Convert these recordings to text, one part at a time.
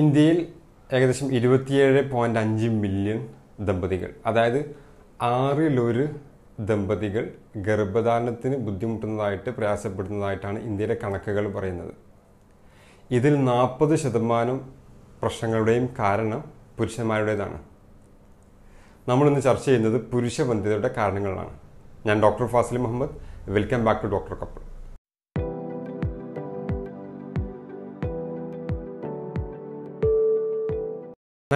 ഇന്ത്യയിൽ ഏകദേശം ഇരുപത്തിയേഴ് പോയിൻ്റ് അഞ്ച് മില്യൺ ദമ്പതികൾ അതായത് ആറിലൊരു ദമ്പതികൾ ഗർഭധാരണത്തിന് ബുദ്ധിമുട്ടുന്നതായിട്ട് പ്രയാസപ്പെടുന്നതായിട്ടാണ് ഇന്ത്യയിലെ കണക്കുകൾ പറയുന്നത് ഇതിൽ നാൽപ്പത് ശതമാനം പ്രശ്നങ്ങളുടെയും കാരണം പുരുഷന്മാരുടേതാണ് നമ്മളിന്ന് ചർച്ച ചെയ്യുന്നത് പുരുഷ വന്ധ്യതയുടെ കാരണങ്ങളാണ് ഞാൻ doctor Fazil Muhammad welcome back to doctor couple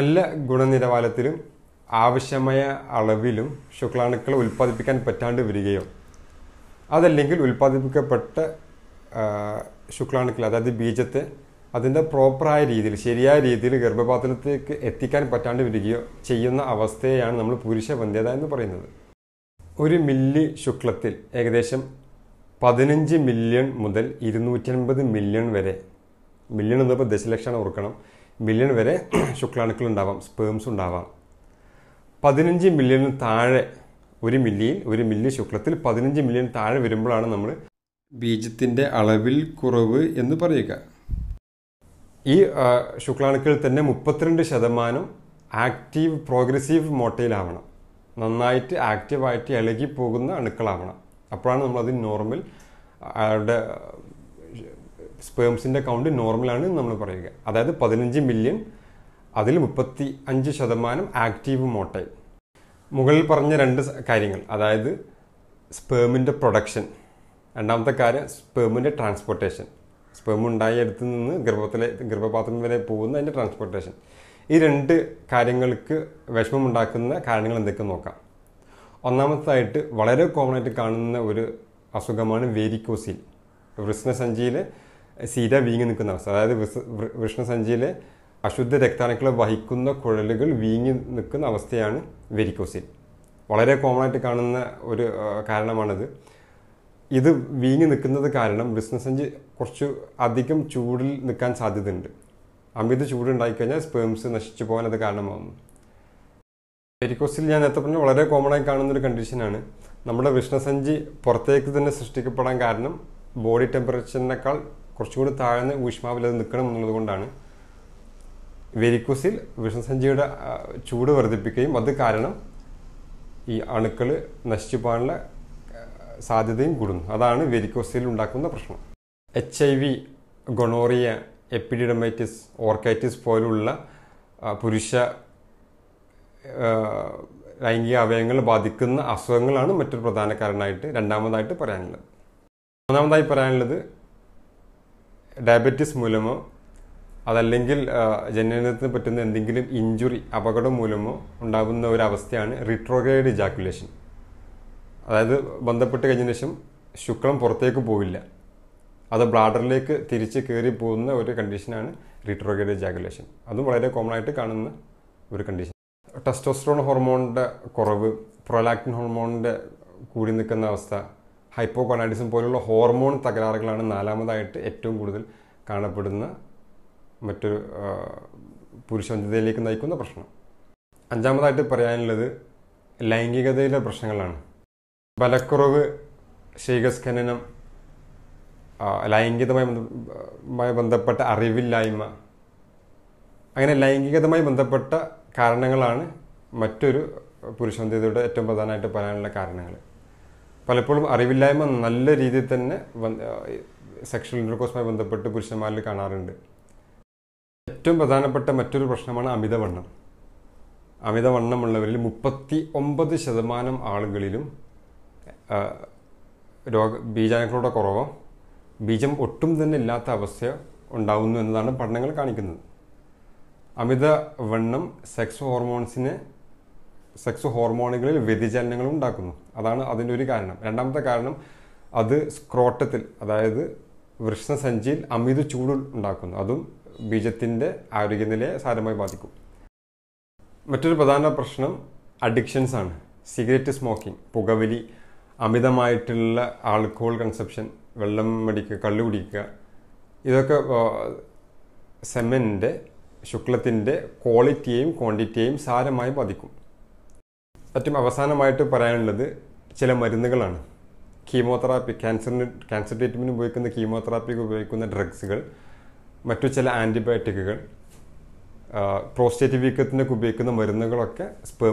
നല്ല ഗുണനിലവാരത്തിലും ആവശ്യമായ അളവിലും ശുക്ലാണുക്കൾ ഉൽപ്പാദിപ്പിക്കാൻ പറ്റാണ്ട് വരികയോ അതല്ലെങ്കിൽ ഉൽപ്പാദിപ്പിക്കപ്പെട്ട ശുക്ലാണുക്കൾ അതായത് ബീജത്തെ അതിൻ്റെ പ്രോപ്പറായ രീതിയിൽ ശരിയായ രീതിയിൽ ഗർഭപാത്രത്തിലേക്ക് എത്തിക്കാൻ പറ്റാണ്ട് വരികയോ ചെയ്യുന്ന അവസ്ഥയാണ് നമ്മൾ പുരുഷ വന്ധ്യത എന്ന് പറയുന്നത് ഒരു മില്ലി ശുക്ലത്തിൽ ഏകദേശം പതിനഞ്ച് മില്യൺ മുതൽ ഇരുന്നൂറ്റൻപത് മില്യൺ വരെ മില്യൺ എന്നപ്പോൾ ദശലക്ഷണം ഓർക്കണം മില്യൺ വരെ ശുക്ലാണുക്കൾ ഉണ്ടാവാം സ്പേംസ് ഉണ്ടാവാം പതിനഞ്ച് മില്യണിന് താഴെ ഒരു മില്ലിയിൽ ഒരു മില്ലി ശുക്ലത്തിൽ പതിനഞ്ച് മില്യൺ താഴെ വരുമ്പോഴാണ് നമ്മൾ ബീജത്തിൻ്റെ അളവിൽ കുറവ് എന്ന് പറയുക ഈ ശുക്ലാണുക്കളിൽ തന്നെ മുപ്പത്തിരണ്ട് ശതമാനം ആക്റ്റീവ് പ്രോഗ്രസീവ് മോട്ടയിലാവണം നന്നായിട്ട് ആക്റ്റീവായിട്ട് ഇളകി പോകുന്ന അണുക്കളാവണം അപ്പോഴാണ് നമ്മളത് നോർമൽ അവരുടെ സ്പേംസിൻ്റെ കൗണ്ട് നോർമലാണ് നമ്മൾ പറയുക അതായത് പതിനഞ്ച് മില്യൺ അതിൽ മുപ്പത്തി അഞ്ച് ശതമാനം ആക്റ്റീവ് മോട്ടൈൽ മുകളിൽ പറഞ്ഞ രണ്ട് കാര്യങ്ങൾ അതായത് സ്പേമിൻ്റെ പ്രൊഡക്ഷൻ രണ്ടാമത്തെ കാര്യം സ്പേമിൻ്റെ ട്രാൻസ്പോർട്ടേഷൻ സ്പേം ഉണ്ടായ നിന്ന് ഗർഭത്തിലെ ഗർഭപാത്രം വരെ പോകുന്ന അതിൻ്റെ ട്രാൻസ്പോർട്ടേഷൻ ഈ രണ്ട് കാര്യങ്ങൾക്ക് വിഷമം ഉണ്ടാക്കുന്ന കാരണങ്ങൾ എന്തൊക്കെ നോക്കാം ഒന്നാമത്തായിട്ട് വളരെ കോമൺ ആയിട്ട് കാണുന്ന ഒരു അസുഖമാണ് വേരിക്കോസിൽ വൃഷ്ണസഞ്ചിയിലെ സീത വീങ്ങി നിൽക്കുന്ന അവസ്ഥ അതായത് വൃഷ്ണസഞ്ചിയിലെ അശുദ്ധ രക്താണുക്കളെ വഹിക്കുന്ന കുഴലുകൾ വീങ്ങി നിൽക്കുന്ന അവസ്ഥയാണ് വെരിക്കോസിൽ വളരെ കോമൺ ആയിട്ട് കാണുന്ന ഒരു കാരണമാണിത് ഇത് വീങ്ങി നിൽക്കുന്നത് കാരണം വൃഷ്ണസഞ്ചി കുറച്ച് അധികം ചൂടിൽ നിൽക്കാൻ സാധ്യതയുണ്ട് അമിത ചൂടുണ്ടായിക്കഴിഞ്ഞാൽ സ്പേംസ് നശിച്ചു പോകാൻ അത് കാരണമാകുന്നു വെരിക്കോസിൽ ഞാൻ നേരത്തെ പറഞ്ഞ വളരെ കോമൺ ആയി കാണുന്ന ഒരു കണ്ടീഷനാണ് നമ്മുടെ വൃഷ്ണസഞ്ചി പുറത്തേക്ക് തന്നെ സൃഷ്ടിക്കപ്പെടാൻ കാരണം ബോഡി ടെമ്പറേച്ചറിനേക്കാൾ കുറച്ചുകൂടി താഴ്ന്ന് ഊഷ്മാവിൽ അത് നിൽക്കണം എന്നുള്ളത് കൊണ്ടാണ് വെരിക്കോസിൽ വിഷസഞ്ചിയുടെ ചൂട് വർദ്ധിപ്പിക്കുകയും അത് കാരണം ഈ അണുക്കൾ നശിച്ചു പോകാനുള്ള സാധ്യതയും കൂടുന്നു അതാണ് വെരിക്കോസിൽ ഉണ്ടാക്കുന്ന പ്രശ്നം H I V gonorrhoea epididymitis orchitis പോലുള്ള പുരുഷ ലൈംഗിക അവയവങ്ങളെ ബാധിക്കുന്ന അസുഖങ്ങളാണ് മറ്റൊരു പ്രധാന കാരണമായിട്ട് രണ്ടാമതായിട്ട് പറയാനുള്ളത് മൂന്നാമതായി പറയാനുള്ളത് ഡയബറ്റിസ് മൂലമോ അതല്ലെങ്കിൽ ജനനത്തിന് പറ്റുന്ന എന്തെങ്കിലും ഇഞ്ചുറി അപകടം മൂലമോ ഉണ്ടാകുന്ന ഒരു അവസ്ഥയാണ് റിട്രോഗ്രേഡ് ഇജാക്കുലേഷൻ അതായത് ബന്ധപ്പെട്ട് കഴിഞ്ഞ ശേഷം ശുക്ലം പുറത്തേക്ക് പോവില്ല അത് ബ്ലാഡറിലേക്ക് തിരിച്ച് കയറി പോകുന്ന ഒരു കണ്ടീഷനാണ് റിട്രോഗ്രേഡ് ഇജാക്കുലേഷൻ അതും വളരെ കോമൺ ആയിട്ട് കാണുന്ന ഒരു കണ്ടീഷൻ ടെസ്റ്റോസ്ട്രോൺ ഹോർമോണിൻ്റെ കുറവ് പ്രൊലാക്റ്റിൻ ഹോർമോണിൻ്റെ കൂടി നിൽക്കുന്ന അവസ്ഥ ഹൈപ്പോകൊണാഡിസം പോലുള്ള ഹോർമോൺ തകരാറുകളാണ് നാലാമതായിട്ട് ഏറ്റവും കൂടുതൽ കാണപ്പെടുന്ന മറ്റൊരു പുരുഷവഞ്ചതയിലേക്ക് നയിക്കുന്ന പ്രശ്നം അഞ്ചാമതായിട്ട് പറയാനുള്ളത് ലൈംഗികതയിലെ പ്രശ്നങ്ങളാണ് ബലക്കുറവ് ശൈകസ്ഖനനം ലൈംഗികതമായി ബന്ധപ്പെട്ട അറിവില്ലായ്മ അങ്ങനെ ലൈംഗികതമായി ബന്ധപ്പെട്ട കാരണങ്ങളാണ് മറ്റൊരു പുരുഷവന്ധ്യതയുടെ ഏറ്റവും പ്രധാനമായിട്ട് പറയാനുള്ള കാരണങ്ങൾ പലപ്പോഴും അറിവില്ലായ്മ നല്ല രീതിയിൽ തന്നെ സെക്ഷൽ ഇൻ്റർകോഴ്സുമായി ബന്ധപ്പെട്ട് പുരുഷന്മാരിൽ കാണാറുണ്ട് ഏറ്റവും പ്രധാനപ്പെട്ട മറ്റൊരു പ്രശ്നമാണ് അമിതവണ്ണം അമിതവണ്ണമുള്ളവരിൽ മുപ്പത്തി ഒമ്പത് ശതമാനം ആളുകളിലും രോഗ ബീജാണുക്കളുടെ കുറവോ ബീജം ഒട്ടും തന്നെ ഇല്ലാത്ത അവസ്ഥ ഉണ്ടാവുന്നു എന്നതാണ് പഠനങ്ങൾ കാണിക്കുന്നത് അമിതവണ്ണം സെക്സ് ഹോർമോൺസിനെ സെക്സ് ഹോർമോണുകളിൽ വ്യതിചലനങ്ങൾ ഉണ്ടാക്കുന്നു അതാണ് അതിൻ്റെ ഒരു കാരണം രണ്ടാമത്തെ കാരണം അത് സ്ക്രോട്ടത്തിൽ അതായത് വൃഷ്ണസഞ്ചിയിൽ അമിത ചൂട് ഉണ്ടാക്കുന്നു അതും ബീജത്തിൻ്റെ ആരോഗ്യനിലയെ സാരമായി ബാധിക്കും മറ്റൊരു പ്രധാന പ്രശ്നം അഡിക്ഷൻസ് ആണ് സിഗരറ്റ് സ്മോക്കിംഗ് പുകവലി അമിതമായിട്ടുള്ള ആൾക്കോൾ കൺസപ്ഷൻ വെള്ളം മടിക്കുക കള്ളു കുടിക്കുക ഇതൊക്കെ സെമൻ്റെ ശുക്ലത്തിൻ്റെ ക്വാളിറ്റിയെയും ക്വാണ്ടിറ്റിയെയും സാരമായി ബാധിക്കും ഏറ്റവും അവസാനമായിട്ട് പറയാനുള്ളത് ചില മരുന്നുകളാണ് കീമോതെറാപ്പി ക്യാൻസറിന് ക്യാൻസർ ട്രീറ്റ്മെൻറ്റിന് ഉപയോഗിക്കുന്ന കീമോതെറാപ്പിക്ക് ഉപയോഗിക്കുന്ന ഡ്രഗ്സുകൾ മറ്റു ചില ആൻറ്റിബയോട്ടിക്കുകൾ പ്രോസ്റ്റേറ്റ് വീക്കത്തിനൊക്കെ ഉപയോഗിക്കുന്ന മരുന്നുകളൊക്കെ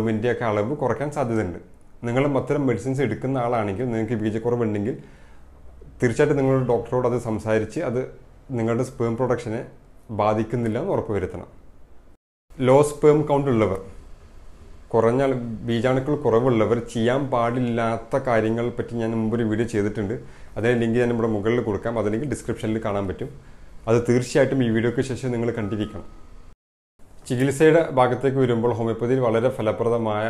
ഒക്കെ അളവ് കുറയ്ക്കാൻ സാധ്യതയുണ്ട് നിങ്ങൾ അത്തരം മെഡിസിൻസ് എടുക്കുന്ന ആളാണെങ്കിൽ നിങ്ങൾക്ക് ബീജക്കുറവുണ്ടെങ്കിൽ തീർച്ചയായിട്ടും നിങ്ങളുടെ ഡോക്ടറോട് അത് സംസാരിച്ച് അത് നിങ്ങളുടെ സ്പേം പ്രൊഡക്ഷനെ ബാധിക്കുന്നില്ല എന്ന് ഉറപ്പുവരുത്തണം ലോ സ്പേം കൗണ്ട് ഉള്ളവർ കുറഞ്ഞ ബീജാണുക്കൾ കുറവുള്ളവർ ചെയ്യാൻ പാടില്ലാത്ത കാര്യങ്ങളെ പറ്റി ഞാൻ ഒരു വീഡിയോ ചെയ്തിട്ടുണ്ട് അതിന് ലിങ്ക് ഞാൻ ഇവിടെ മുകളിൽ കൊടുക്കാം അതല്ലെങ്കിൽ ഡിസ്ക്രിപ്ഷനിൽ കാണാൻ പറ്റും അത് തീർച്ചയായിട്ടും ഈ വീഡിയോയ്ക്ക് ശേഷം നിങ്ങൾ കണ്ടിരിക്കണം ചികിത്സയുടെ ഭാഗത്തേക്ക് വരുമ്പോൾ ഹോമിയോപ്പതിയിൽ വളരെ ഫലപ്രദമായ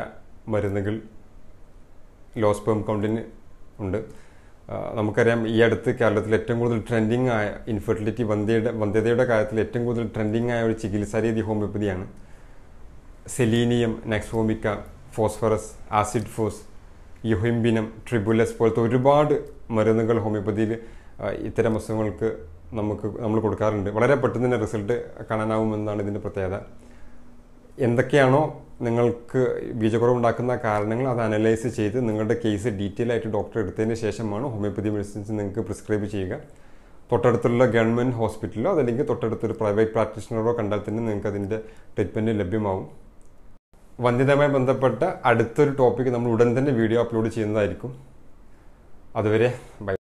മരുന്നുകൾ ലോസ് പേം കൗണ്ടിന് ഉണ്ട് നമുക്കറിയാം ഈ അടുത്ത് കേരളത്തിൽ ഏറ്റവും കൂടുതൽ ട്രെൻഡിങ് ആയ ഇൻഫെർട്ടിലിറ്റി വന്ധ്യയുടെ വന്ധ്യതയുടെ കാര്യത്തിൽ ഏറ്റവും കൂടുതൽ ട്രെൻഡിങ് ആയ ഒരു ചികിത്സാ രീതി ഹോമിയോപ്പതിയാണ് selenium nux vomica phosphorus acid phos yohimbinum tribulus പോലത്തെ ഒരുപാട് മരുന്നുകൾ ഹോമിയോപ്പതിയിൽ ഇത്തരം അസുഖങ്ങൾക്ക് നമുക്ക് നമ്മൾ കൊടുക്കാറുണ്ട് വളരെ പെട്ടെന്ന് തന്നെ റിസൾട്ട് കാണാനാവുമെന്നാണ് ഇതിൻ്റെ പ്രത്യേകത എന്തൊക്കെയാണോ നിങ്ങൾക്ക് ബീജക്കുറവുണ്ടാക്കുന്ന കാരണങ്ങൾ അത് അനലൈസ് ചെയ്ത് നിങ്ങളുടെ കേസ് ഡീറ്റെയിൽ ആയിട്ട് ഡോക്ടർ എടുത്തതിന് ശേഷമാണ് ഹോമിയോപ്പതി മെഡിസിൻസ് നിങ്ങൾക്ക് പ്രിസ്ക്രൈബ് ചെയ്യുക തൊട്ടടുത്തുള്ള ഗവൺമെൻറ് ഹോസ്പിറ്റലോ അതല്ലെങ്കിൽ തൊട്ടടുത്തൊരു പ്രൈവറ്റ് പ്രാക്ടീഷണറോ കണ്ടാൽ തന്നെ നിങ്ങൾക്ക് അതിൻ്റെ ട്രീറ്റ്മെൻറ്റ് ലഭ്യമാവും വന്ധ്യതയുമായി ബന്ധപ്പെട്ട അടുത്തൊരു ടോപ്പിക് നമ്മൾ ഉടൻ തന്നെ വീഡിയോ അപ്ലോഡ് ചെയ്യുന്നതായിരിക്കും അതുവരെ ബൈ